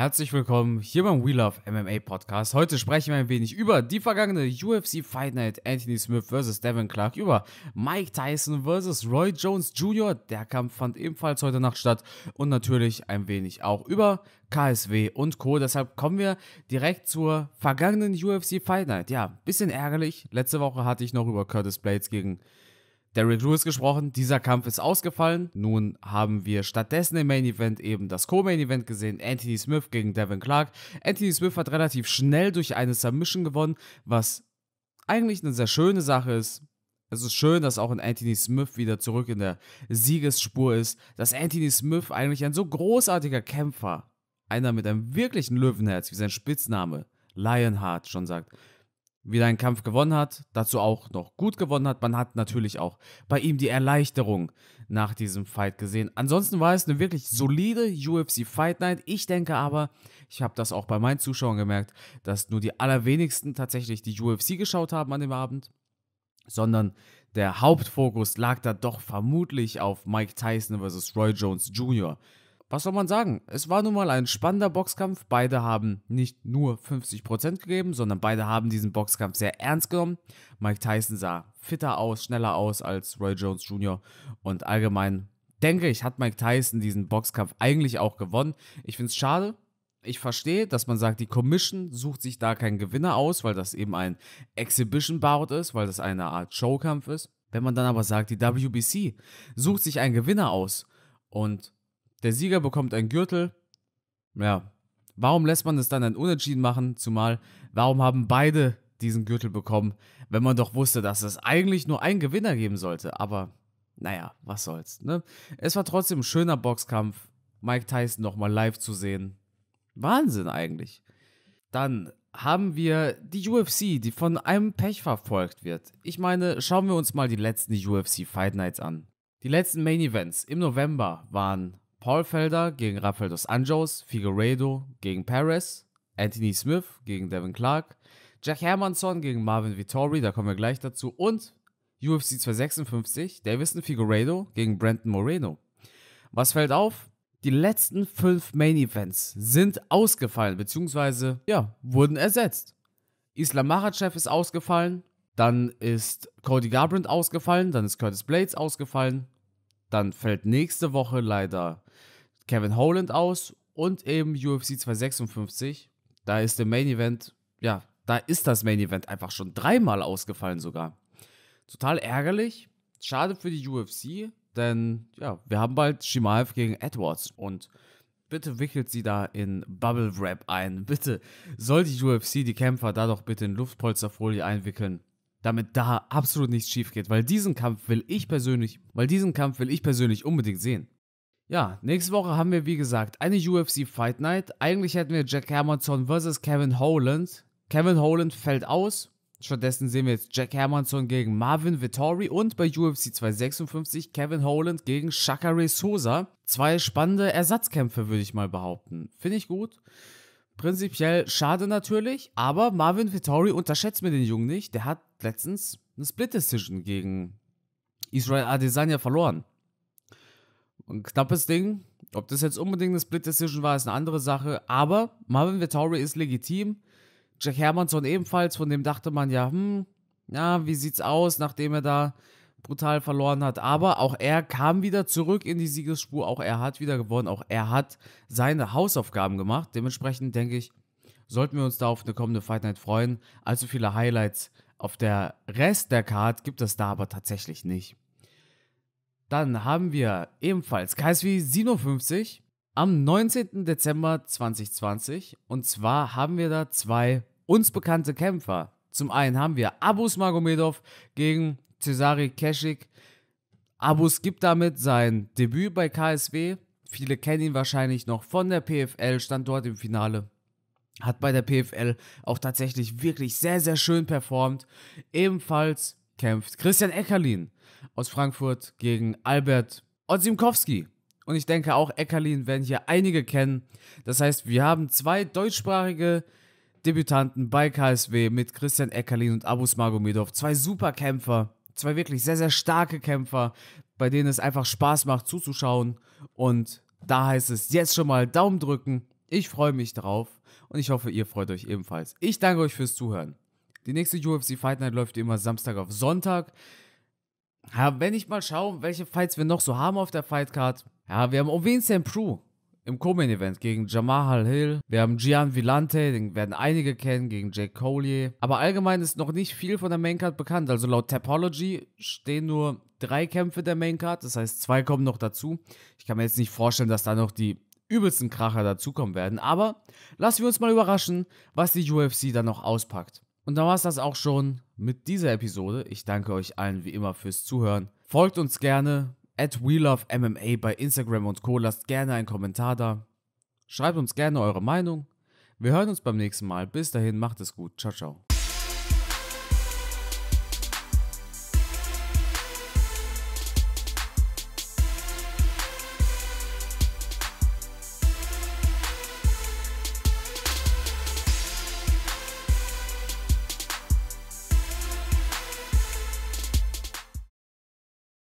Herzlich willkommen hier beim We Love MMA Podcast. Heute sprechen wir ein wenig über die vergangene UFC Fight Night Anthony Smith vs. Devin Clark, über Mike Tyson vs. Roy Jones Jr. Der Kampf fand ebenfalls heute Nacht statt und natürlich ein wenig auch über KSW und Co. Deshalb kommen wir direkt zur vergangenen UFC Fight Night. Ja, bisschen ärgerlich. Letzte Woche hatte ich noch über Curtis Blades gegen Derrick Lewis gesprochen, dieser Kampf ist ausgefallen. Nun haben wir stattdessen im Main Event eben das Co-Main Event gesehen, Anthony Smith gegen Devin Clark. Anthony Smith hat relativ schnell durch eine Submission gewonnen, was eigentlich eine sehr schöne Sache ist. Es ist schön, dass auch ein Anthony Smith wieder zurück in der Siegesspur ist, dass Anthony Smith eigentlich ein so großartiger Kämpfer, einer mit einem wirklichen Löwenherz, wie sein Spitzname Lionheart schon sagt, wieder einen Kampf gewonnen hat, dazu auch noch gut gewonnen hat. Man hat natürlich auch bei ihm die Erleichterung nach diesem Fight gesehen. Ansonsten war es eine wirklich solide UFC Fight Night. Ich denke aber, ich habe das auch bei meinen Zuschauern gemerkt, dass nur die allerwenigsten tatsächlich die UFC geschaut haben an dem Abend, sondern der Hauptfokus lag da doch vermutlich auf Mike Tyson versus Roy Jones Jr was soll man sagen? Es war nun mal ein spannender Boxkampf. Beide haben nicht nur 50% gegeben, sondern beide haben diesen Boxkampf sehr ernst genommen. Mike Tyson sah fitter aus, schneller aus als Roy Jones Jr. Und allgemein denke ich, hat Mike Tyson diesen Boxkampf eigentlich auch gewonnen. Ich finde es schade. Ich verstehe, dass man sagt, die Commission sucht sich da keinen Gewinner aus, weil das eben ein Exhibition-Bout ist, weil das eine Art Showkampf ist. Wenn man dann aber sagt, die WBC sucht sich einen Gewinner aus und der Sieger bekommt einen Gürtel. Ja, warum lässt man es dann ein Unentschieden machen? Zumal, warum haben beide diesen Gürtel bekommen, wenn man doch wusste, dass es eigentlich nur einen Gewinner geben sollte? Aber naja, was soll's. Ne? Es war trotzdem ein schöner Boxkampf. Mike Tyson nochmal live zu sehen. Wahnsinn eigentlich. Dann haben wir die UFC, die von einem Pech verfolgt wird. Ich meine, schauen wir uns mal die letzten UFC Fight Nights an. Die letzten Main Events im November waren Paulfelder gegen Rafael dos Anjos, Figueredo gegen Perez, Anthony Smith gegen Devin Clark, Jack Hermanson gegen Marvin Vittori, da kommen wir gleich dazu, und UFC 256, Davison Figueredo gegen Brandon Moreno. Was fällt auf? Die letzten fünf Main Events sind ausgefallen, beziehungsweise, ja, wurden ersetzt. Islam Makhachev ist ausgefallen, dann ist Cody Garbrandt ausgefallen, dann ist Curtis Blades ausgefallen, dann fällt nächste Woche leider Kevin Holland aus und eben UFC 256. Da ist der Main Event, ja, da ist das Main Event einfach schon dreimal ausgefallen sogar. Total ärgerlich. Schade für die UFC, denn ja, wir haben bald Shimaev gegen Edwards und bitte wickelt sie da in Bubble Wrap ein. Bitte soll die UFC die Kämpfer da doch bitte in Luftpolsterfolie einwickeln damit da absolut nichts schief geht, weil diesen Kampf will ich persönlich, weil diesen Kampf will ich persönlich unbedingt sehen. Ja, nächste Woche haben wir wie gesagt eine UFC Fight Night. Eigentlich hätten wir Jack Hermanson vs. Kevin Holland. Kevin Holland fällt aus. Stattdessen sehen wir jetzt Jack Hermanson gegen Marvin Vittori und bei UFC 256 Kevin Holland gegen Shakare Sosa. Zwei spannende Ersatzkämpfe, würde ich mal behaupten. Finde ich gut. Prinzipiell schade natürlich, aber Marvin Vittori unterschätzt mir den Jungen nicht. Der hat letztens eine Split-Decision gegen Israel Adesanya verloren. Ein knappes Ding. Ob das jetzt unbedingt eine Split-Decision war, ist eine andere Sache. Aber Marvin Vittori ist legitim. Jack Hermanson ebenfalls, von dem dachte man ja, hm, ja, wie sieht's aus, nachdem er da brutal verloren hat. Aber auch er kam wieder zurück in die Siegesspur. Auch er hat wieder gewonnen. Auch er hat seine Hausaufgaben gemacht. Dementsprechend denke ich, sollten wir uns da auf eine kommende Fight Night freuen. Allzu viele Highlights auf der Rest der Card gibt es da aber tatsächlich nicht. Dann haben wir ebenfalls KSW 57 am 19. Dezember 2020. Und zwar haben wir da zwei uns bekannte Kämpfer. Zum einen haben wir Abus Magomedov gegen Cesare Keschik. Abus gibt damit sein Debüt bei KSW. Viele kennen ihn wahrscheinlich noch von der PFL, stand dort im Finale. Hat bei der PFL auch tatsächlich wirklich sehr, sehr schön performt. Ebenfalls kämpft Christian Eckerlin aus Frankfurt gegen Albert Osimkowski. Und ich denke auch Eckerlin werden hier einige kennen. Das heißt, wir haben zwei deutschsprachige Debütanten bei KSW mit Christian Eckerlin und Abus Magomedov. Zwei super Kämpfer zwei wirklich sehr, sehr starke Kämpfer, bei denen es einfach Spaß macht zuzuschauen. Und da heißt es jetzt schon mal Daumen drücken. Ich freue mich drauf und ich hoffe, ihr freut euch ebenfalls. Ich danke euch fürs Zuhören. Die nächste UFC Fight Night läuft immer Samstag auf Sonntag. Ja, wenn ich mal schaue, welche Fights wir noch so haben auf der Fight Card. Ja, wir haben Owen St. Prue im Co-Main-Event gegen Jamal Hill. Wir haben Gian Villante, den werden einige kennen, gegen Jake Collier. Aber allgemein ist noch nicht viel von der Maincard bekannt. Also laut Tapology stehen nur drei Kämpfe der Maincard, das heißt zwei kommen noch dazu. Ich kann mir jetzt nicht vorstellen, dass da noch die übelsten Kracher dazukommen werden. Aber lassen wir uns mal überraschen, was die UFC dann noch auspackt. Und dann war es das auch schon mit dieser Episode. Ich danke euch allen wie immer fürs Zuhören. Folgt uns gerne at WeLoveMMA bei Instagram und Co. Lasst gerne einen Kommentar da. Schreibt uns gerne eure Meinung. Wir hören uns beim nächsten Mal. Bis dahin, macht es gut. Ciao, ciao.